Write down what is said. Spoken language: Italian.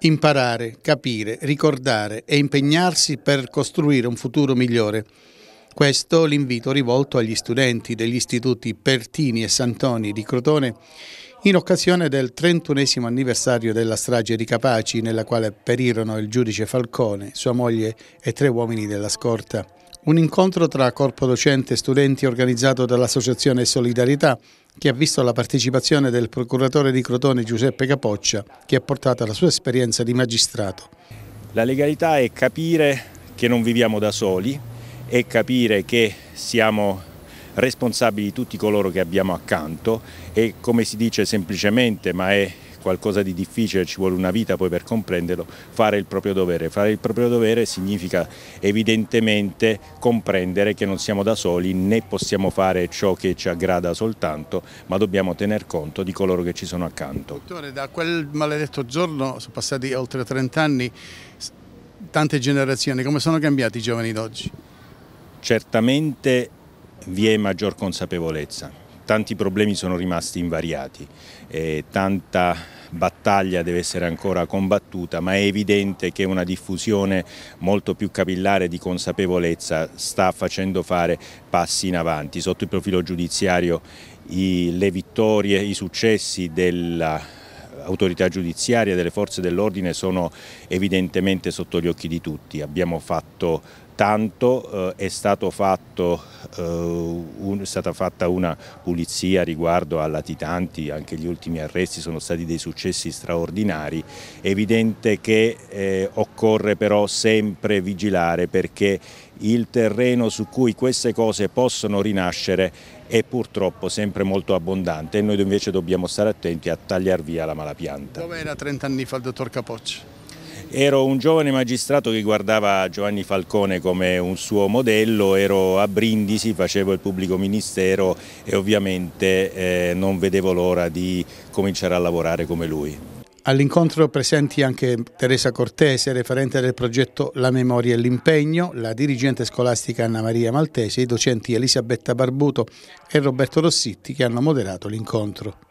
imparare, capire, ricordare e impegnarsi per costruire un futuro migliore. Questo l'invito rivolto agli studenti degli istituti Pertini e Santoni di Crotone in occasione del 31 anniversario della strage di Capaci nella quale perirono il giudice Falcone, sua moglie e tre uomini della scorta. Un incontro tra corpo docente e studenti organizzato dall'Associazione Solidarietà che ha visto la partecipazione del procuratore di Crotone Giuseppe Capoccia che ha portato la sua esperienza di magistrato. La legalità è capire che non viviamo da soli, è capire che siamo responsabili di tutti coloro che abbiamo accanto e come si dice semplicemente ma è qualcosa di difficile, ci vuole una vita poi per comprenderlo, fare il proprio dovere. Fare il proprio dovere significa evidentemente comprendere che non siamo da soli né possiamo fare ciò che ci aggrada soltanto, ma dobbiamo tener conto di coloro che ci sono accanto. Dottore, da quel maledetto giorno sono passati oltre 30 anni, tante generazioni, come sono cambiati i giovani d'oggi? Certamente vi è maggior consapevolezza, tanti problemi sono rimasti invariati, eh, tanta battaglia deve essere ancora combattuta, ma è evidente che una diffusione molto più capillare di consapevolezza sta facendo fare passi in avanti. Sotto il profilo giudiziario i, le vittorie, i successi della autorità giudiziaria, delle forze dell'ordine sono evidentemente sotto gli occhi di tutti. Abbiamo fatto tanto eh, è, fatto, eh, un, è, stata fatta una pulizia riguardo a latitanti, anche gli ultimi arresti sono stati dei successi straordinari, è evidente che eh, occorre però sempre vigilare perché il terreno su cui queste cose possono rinascere è purtroppo sempre molto abbondante e noi invece dobbiamo stare attenti a tagliar via la malapianta. Dove era 30 anni fa il dottor Capocci? Ero un giovane magistrato che guardava Giovanni Falcone come un suo modello, ero a Brindisi, facevo il pubblico ministero e ovviamente eh, non vedevo l'ora di cominciare a lavorare come lui. All'incontro presenti anche Teresa Cortese, referente del progetto La Memoria e l'Impegno, la dirigente scolastica Anna Maria Maltese, i docenti Elisabetta Barbuto e Roberto Rossitti che hanno moderato l'incontro.